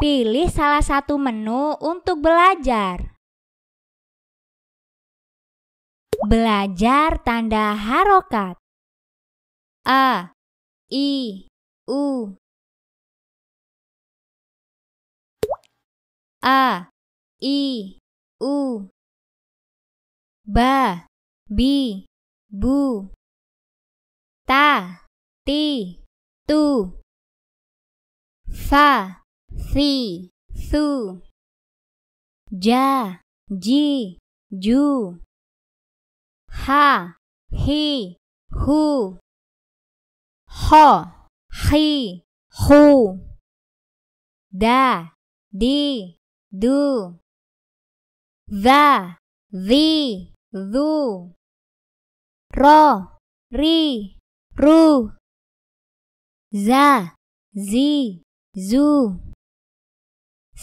Pilih salah satu menu untuk belajar. Belajar tanda harokat. A, I, U. A, I, U. Ba, Bi, Bu. Ta, Ti, Tu. Fa, si, su, ja, ji, ju, ha, hi, hu, ho, hi, hu, da, di, du, za, zi, zu, ro, ri, ru, za, zi, zu.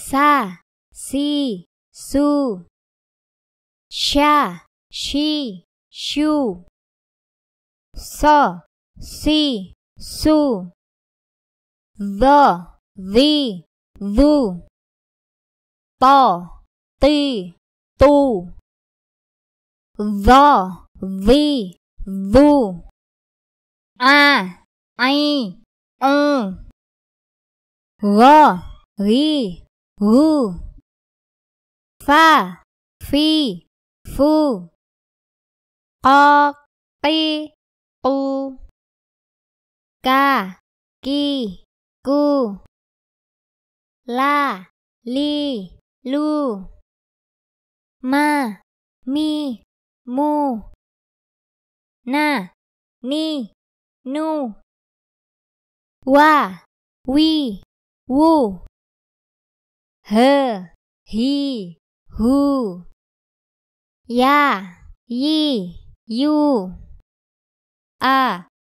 sa, si, su, sha, she, shu, so, si, su, the, the, the, to, ti, tu, the, the, the, a, ai, ung, g, ri, hu fa fi fu qo pi u ka ki ku la li lu ma mi mu na ni nu wa wi wu her, he, who. Ya, ye, you. A,